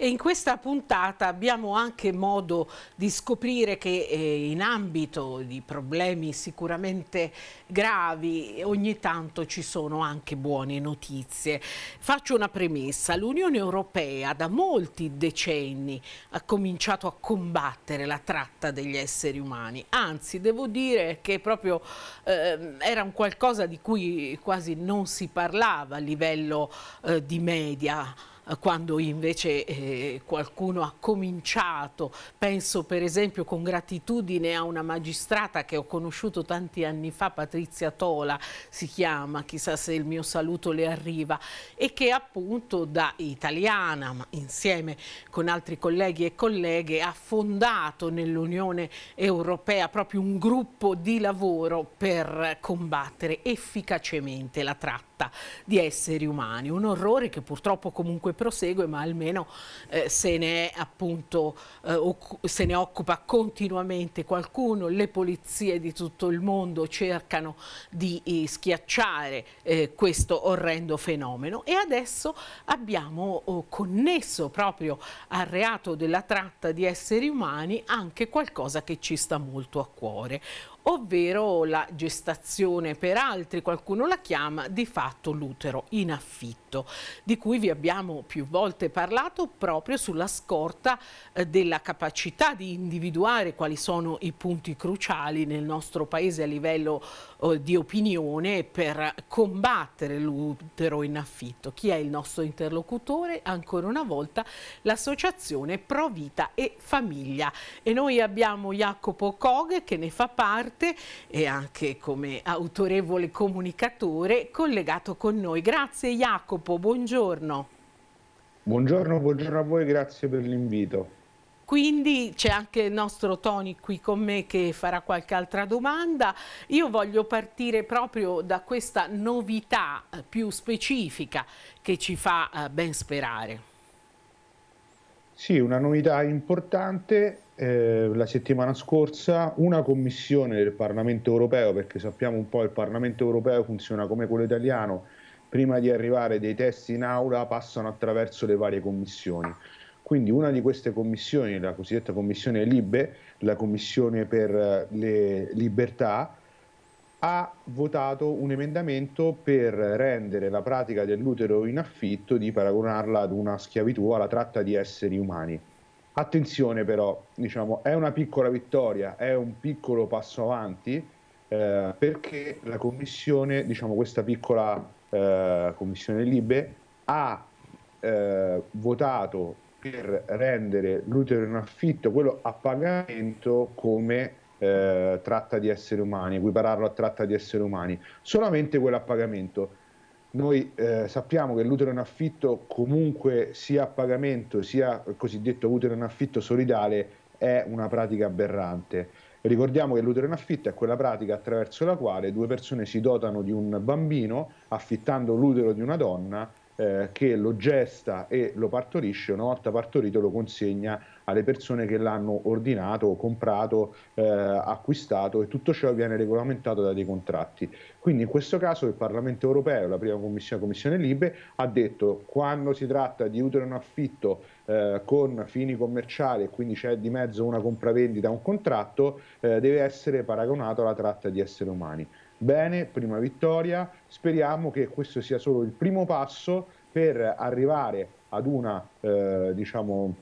e in questa puntata abbiamo anche modo di scoprire che eh, in ambito di problemi sicuramente gravi ogni tanto ci sono anche buone notizie. Faccio una premessa, l'Unione Europea da molti decenni ha cominciato a combattere la tratta degli esseri umani, anzi devo dire che proprio eh, era un qualcosa di cui quasi non si parlava a livello eh, di media quando invece eh, qualcuno ha cominciato, penso per esempio con gratitudine a una magistrata che ho conosciuto tanti anni fa, Patrizia Tola si chiama, chissà se il mio saluto le arriva, e che appunto da italiana, ma insieme con altri colleghi e colleghe, ha fondato nell'Unione Europea proprio un gruppo di lavoro per combattere efficacemente la tratta di esseri umani, un orrore che purtroppo comunque prosegue, ma almeno eh, se, ne appunto, eh, se ne occupa continuamente qualcuno, le polizie di tutto il mondo cercano di eh, schiacciare eh, questo orrendo fenomeno e adesso abbiamo oh, connesso proprio al reato della tratta di esseri umani anche qualcosa che ci sta molto a cuore, ovvero la gestazione per altri, qualcuno la chiama di fatto l'utero in affitto, di cui vi abbiamo più volte parlato proprio sulla scorta eh, della capacità di individuare quali sono i punti cruciali nel nostro paese a livello eh, di opinione per combattere l'utero in affitto. Chi è il nostro interlocutore? Ancora una volta l'associazione Pro Vita e Famiglia. E noi abbiamo Jacopo Cog che ne fa parte e anche come autorevole comunicatore collegato con noi. Grazie Jacopo, buongiorno. Buongiorno, buongiorno a voi, grazie per l'invito. Quindi c'è anche il nostro Tony qui con me che farà qualche altra domanda. Io voglio partire proprio da questa novità eh, più specifica che ci fa eh, ben sperare. Sì, una novità importante. Eh, la settimana scorsa una commissione del Parlamento europeo, perché sappiamo un po' che il Parlamento europeo funziona come quello italiano, prima di arrivare dei testi in aula passano attraverso le varie commissioni. Quindi una di queste commissioni, la cosiddetta commissione Libe, la commissione per eh, le libertà, ha votato un emendamento per rendere la pratica dell'utero in affitto di paragonarla ad una schiavitù, alla tratta di esseri umani. Attenzione però, diciamo, è una piccola vittoria, è un piccolo passo avanti eh, perché la commissione, diciamo questa piccola eh, commissione Libe, ha eh, votato per rendere l'utero in affitto, quello a pagamento, come eh, tratta di esseri umani, equipararlo a tratta di esseri umani, solamente quello a pagamento. Noi eh, sappiamo che l'utero in affitto comunque sia a pagamento sia il cosiddetto utero in affitto solidale è una pratica aberrante. Ricordiamo che l'utero in affitto è quella pratica attraverso la quale due persone si dotano di un bambino affittando l'utero di una donna eh, che lo gesta e lo partorisce, una volta partorito lo consegna alle persone che l'hanno ordinato, comprato, eh, acquistato e tutto ciò viene regolamentato da dei contratti. Quindi in questo caso il Parlamento europeo, la prima commissione, commissione Libe, ha detto quando si tratta di utero in affitto eh, con fini commerciali e quindi c'è di mezzo una compravendita, un contratto, eh, deve essere paragonato alla tratta di esseri umani. Bene, prima vittoria, speriamo che questo sia solo il primo passo per arrivare ad una, eh, diciamo,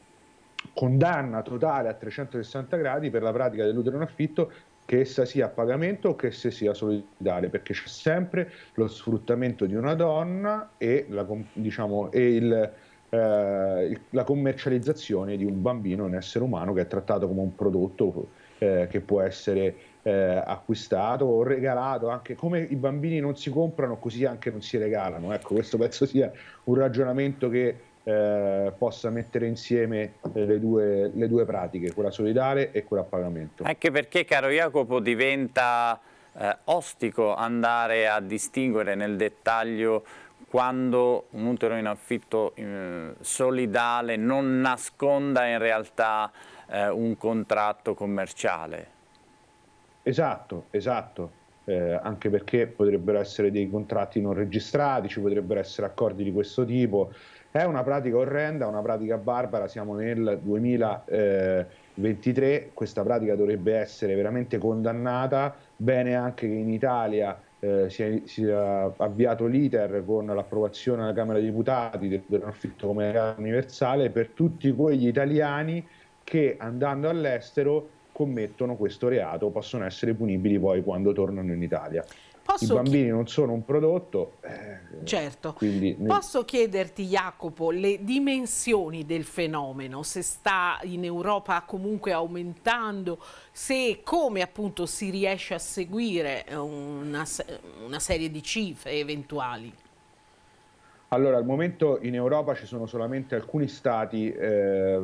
condanna totale a 360 gradi per la pratica dell'utero in affitto che essa sia a pagamento o che essa sia solidale, perché c'è sempre lo sfruttamento di una donna e la, diciamo, e il, eh, la commercializzazione di un bambino, un essere umano che è trattato come un prodotto eh, che può essere eh, acquistato o regalato, anche come i bambini non si comprano, così anche non si regalano. Ecco, questo penso sia un ragionamento che eh, possa mettere insieme eh, le due, le due pratiche, quella solidale e quella a pagamento. Anche perché, caro Jacopo, diventa eh, ostico andare a distinguere nel dettaglio quando un utero in affitto eh, solidale non nasconda in realtà eh, un contratto commerciale. Esatto, esatto. Eh, anche perché potrebbero essere dei contratti non registrati, ci potrebbero essere accordi di questo tipo. È una pratica orrenda, una pratica barbara, siamo nel 2023, questa pratica dovrebbe essere veramente condannata, bene anche che in Italia eh, si, è, avviato l'iter con l'approvazione alla Camera dei Deputati del beneficio come legale universale per tutti quegli italiani che andando all'estero commettono questo reato possono essere punibili poi quando tornano in Italia. Posso I bambini non sono un prodotto. Eh, certo. Quindi... Posso chiederti, Jacopo, le dimensioni del fenomeno, se sta in Europa comunque aumentando, se come appunto si riesce a seguire eh, una, una serie di cifre eventuali? Allora, al momento in Europa ci sono solamente alcuni stati, eh,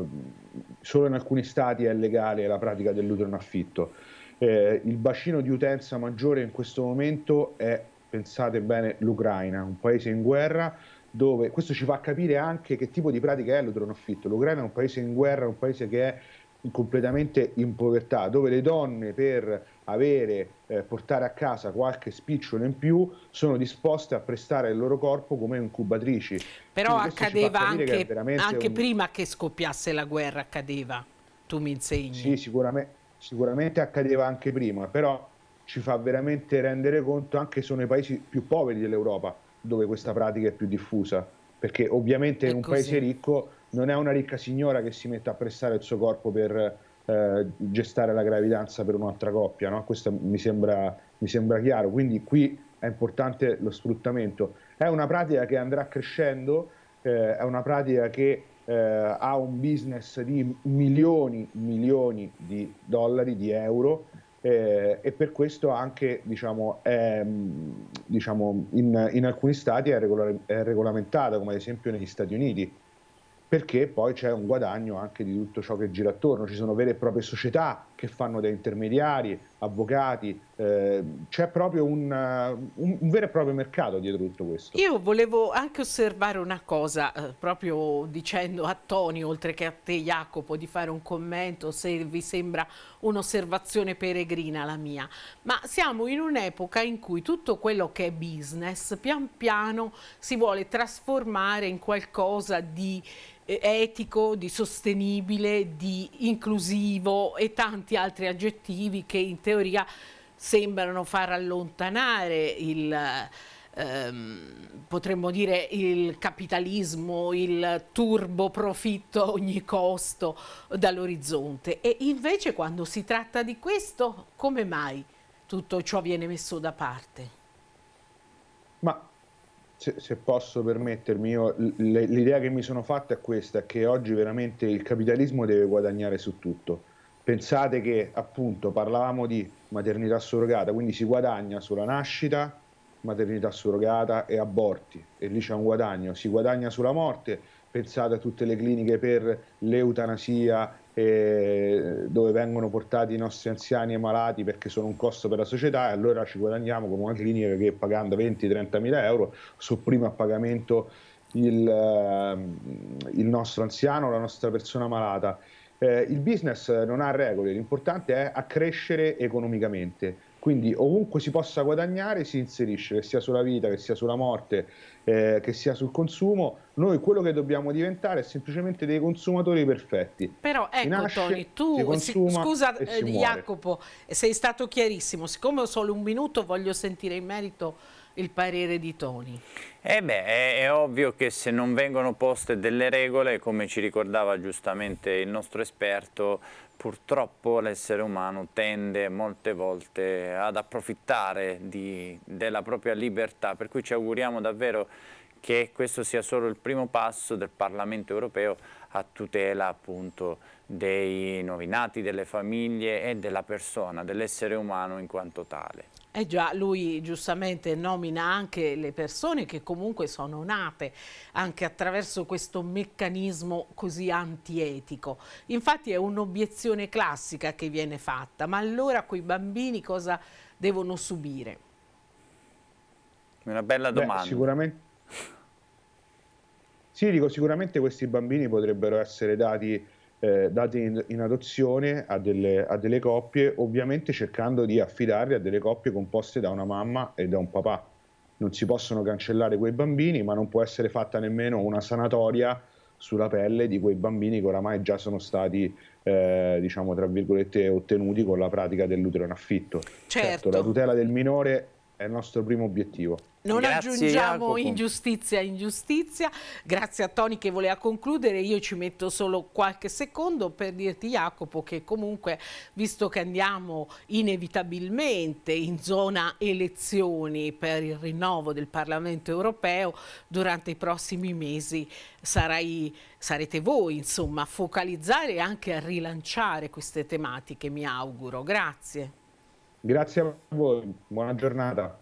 solo in alcuni stati è legale la pratica dell'utero in affitto. Eh, il bacino di utenza maggiore in questo momento è, pensate bene, l'Ucraina, un paese in guerra dove questo ci fa capire anche che tipo di pratica è l'utero in affitto. L'Ucraina è un paese in guerra, un paese che è completamente in povertà, dove le donne per avere, eh, portare a casa qualche spicciolo in più, sono disposte a prestare il loro corpo come incubatrici. Però Quindi accadeva anche, che anche un... prima che scoppiasse la guerra, accadeva, tu mi insegni. Sì, sicuramente, sicuramente accadeva anche prima, però ci fa veramente rendere conto anche sono i paesi più poveri dell'Europa dove questa pratica è più diffusa, perché ovviamente è in un così. paese ricco non è una ricca signora che si mette a prestare il suo corpo per eh, gestare la gravidanza per un'altra coppia, no? questo mi sembra, mi sembra chiaro, quindi qui è importante lo sfruttamento. È una pratica che andrà crescendo, eh, è una pratica che eh, ha un business di milioni, milioni di dollari, di euro, eh, e per questo anche diciamo, è, diciamo, in, in, alcuni stati è, regolare, è, regolamentata, come ad esempio negli Stati Uniti perché poi c'è un guadagno anche di tutto ciò che gira attorno, ci sono vere e proprie società che fanno da intermediari, avvocati, eh, c'è proprio un, un, un, vero e proprio mercato dietro tutto questo. Io volevo anche osservare una cosa, eh, proprio dicendo a Toni, oltre che a te Jacopo, di fare un commento se vi sembra un'osservazione peregrina la mia, ma siamo in un'epoca in cui tutto quello che è business pian piano si vuole trasformare in qualcosa di eh, etico, di sostenibile, di inclusivo e tanti altri aggettivi che in teoria sembrano far allontanare il... Ehm, potremmo dire il capitalismo, il turbo profitto a ogni costo dall'orizzonte. E invece quando si tratta di questo, come mai tutto ciò viene messo da parte? Ma se, se, posso permettermi, io, l'idea che mi sono fatta è questa, che oggi veramente il capitalismo deve guadagnare su tutto. Pensate che appunto parlavamo di maternità surrogata, quindi si guadagna sulla nascita, maternità surrogata e aborti, e lì c'è un guadagno, si guadagna sulla morte, pensate a tutte le cliniche per l'eutanasia dove vengono portati i nostri anziani e malati perché sono un costo per la società e allora ci guadagniamo come una clinica che pagando 20-30 mila euro sopprime a pagamento il, ehm, il, nostro anziano, la nostra persona malata. Eh, il business non ha regole, l'importante è accrescere economicamente quindi ovunque si possa guadagnare si inserisce, che sia sulla vita, che sia sulla morte, eh, che sia sul consumo. Noi quello che dobbiamo diventare è semplicemente dei consumatori perfetti. Però ecco nasce, Tony, tu si si, scusa eh, Jacopo, sei stato chiarissimo, siccome ho solo un minuto voglio sentire in merito il parere di Toni? Eh beh, è, è, ovvio che se non vengono poste delle regole, come ci ricordava giustamente il nostro esperto, purtroppo l'essere umano tende molte volte ad approfittare di, della propria libertà, per cui ci auguriamo davvero che questo sia solo il primo passo del Parlamento europeo a tutela appunto dei nuovi nati, delle famiglie e della persona, dell'essere umano in quanto tale. Eh già, lui giustamente nomina anche le persone che comunque sono nate anche attraverso questo meccanismo così antietico. Infatti è un'obiezione classica che viene fatta, ma allora quei bambini cosa devono subire? Una bella domanda. Beh, sicuramente sì, dico, sicuramente questi bambini potrebbero essere dati, eh, dati in, in, adozione a delle, a delle, coppie, ovviamente cercando di affidarli a delle coppie composte da una mamma e da un papà. Non si possono cancellare quei bambini, ma non può essere fatta nemmeno una sanatoria sulla pelle di quei bambini che oramai già sono stati, eh, diciamo, tra virgolette, ottenuti con la pratica dell'utero in affitto. Certo. certo, la tutela del minore è il nostro primo obiettivo. Non Grazie, aggiungiamo Jacopo. ingiustizia ingiustizia. Grazie a Tony che voleva concludere, io ci metto solo qualche secondo per dirti Jacopo che comunque visto che andiamo inevitabilmente in zona elezioni per il rinnovo del Parlamento europeo, durante i prossimi mesi sarai, sarete voi insomma a focalizzare e anche a rilanciare queste tematiche, mi auguro. Grazie. Grazie a voi, buona giornata.